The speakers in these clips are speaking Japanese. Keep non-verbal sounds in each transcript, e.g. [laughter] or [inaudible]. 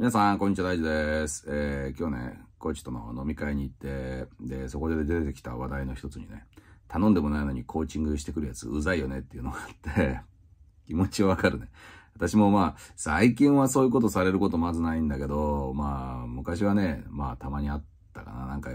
皆さん、こんにちは、大地です。えー、今日ね、コーチとの飲み会に行って、で、そこで出てきた話題の一つにね、頼んでもないのにコーチングしてくるやつうざいよねっていうのがあって [laughs] 気持ちわかるね。私もまあ、最近はそういうことされることまずないんだけど、まあ、昔はね、まあ、たまにあって、ったかな。なんか、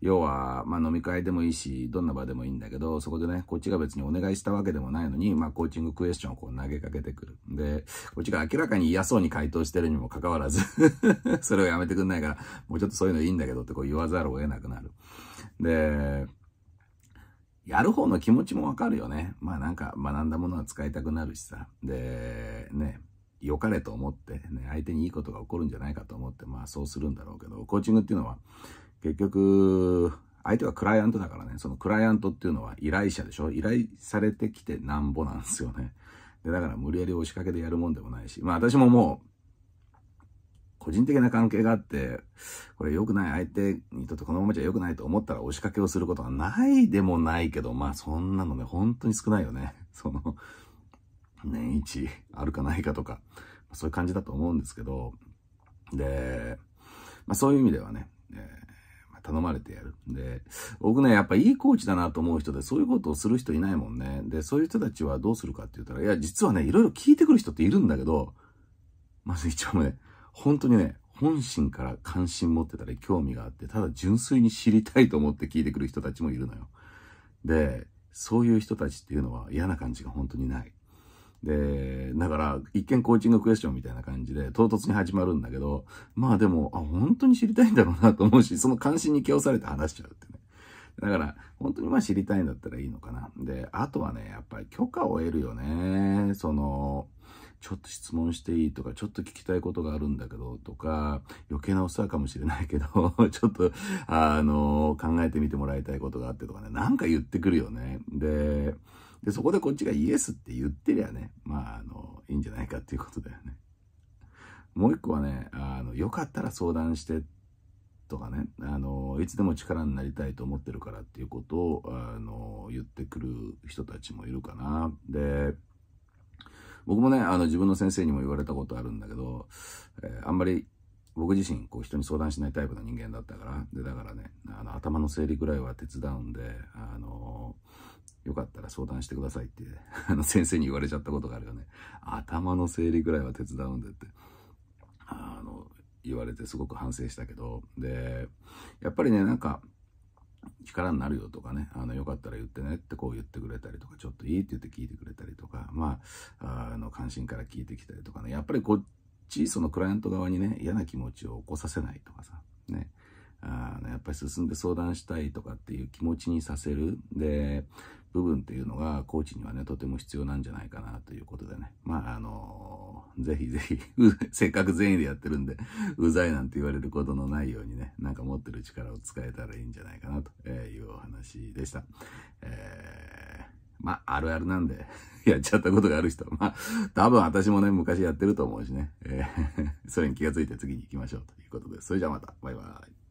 要は、まあ飲み会でもいいし、どんな場でもいいんだけど、そこでね、こっちが別にお願いしたわけでもないのに、まあコーチングクエスチョンをこう投げかけてくる。で、こっちが明らかに嫌そうに回答してるにもかかわらず [laughs] それをやめてくんないから、もうちょっとそういうのいいんだけどってこう言わざるを得なくなる。で、やる方の気持ちもわかるよね。まあなんか学んだものは使いたくなるしさ。で、ね、良かれと思って、ね、相手にいいことが起こるんじゃないかと思って、まあそうするんだろうけど、コーチングっていうのは、結局、相手はクライアントだからね、そのクライアントっていうのは依頼者でしょ依頼されてきてなんぼなんですよね。で、だから無理やり押しかけでやるもんでもないし、まあ私ももう、個人的な関係があって、これ良くない相手にとってこのままじゃ良くないと思ったら押しかけをすることはないでもないけど、まあそんなのね、本当に少ないよね。[laughs] その、年一あるかないかとか、そういう感じだと思うんですけど、で、まあそういう意味ではね、えー頼まれてやる。で、僕ね、やっぱいいコーチだなと思う人で、そういうことをする人いないもんね。で、そういう人たちはどうするかって言ったら、いや、実はね、いろいろ聞いてくる人っているんだけど、まず一応ね、本当にね、本心から関心持ってたり興味があって、ただ純粋に知りたいと思って聞いてくる人たちもいるのよ。で、そういう人たちっていうのは嫌な感じが本当にない。で、だから、一見コーチングクエスチョンみたいな感じで、唐突に始まるんだけど、まあでも、あ、本当に知りたいんだろうなと思うし、その関心に気をされて話しちゃうってね。だから、本当にまあ知りたいんだったらいいのかな。で、あとはね、やっぱり許可を得るよね。その、ちょっと質問していいとか、ちょっと聞きたいことがあるんだけど、とか、余計なお世話かもしれないけど、[laughs] ちょっと、あの、考えてみてもらいたいことがあってとかね、なんか言ってくるよね。で、で、そこでこっちがイエスって言ってりゃね、まあ、あの、いいんじゃないかっていうことだよね。もう一個はね、あの、よかったら相談してとかね、あの、いつでも力になりたいと思ってるからっていうことを、あの、言ってくる人たちもいるかな。で、僕もね、あの、自分の先生にも言われたことあるんだけど、えー、あんまり僕自身こう人に相談しないタイプの人間だったからでだからねあの頭の整理ぐらいは手伝うんであのよかったら相談してくださいって、[laughs] あの先生に言われちゃったことがあるよね。頭の整理ぐらいは手伝うんでって、あの、言われてすごく反省したけど、で、やっぱりね、なんか、力になるよとかね、あの、よかったら言ってねってこう言ってくれたりとか、ちょっといいって言って聞いてくれたりとか、まあ、あの、関心から聞いてきたりとかね、やっぱりこっち、そのクライアント側にね、嫌な気持ちを起こさせないとかさ、ね、あのやっぱり進んで相談したいとかっていう気持ちにさせる。で、部分っていうのがコーチにはね、とても必要なんじゃないかなということでね。まあ、あのー、ぜひぜひ [laughs] せっかく善意でやってるんで [laughs] うざいなんて言われることのないようにね、なんか持ってる力を使えたらいいんじゃないかなというお話でした。えーまあ、あるあるなんで [laughs] やっちゃったことがある人は、まあ、多分私もね、昔やってると思うしね。えー、それに気がついて次に行きましょうということで。それじゃあまた。バイバイ。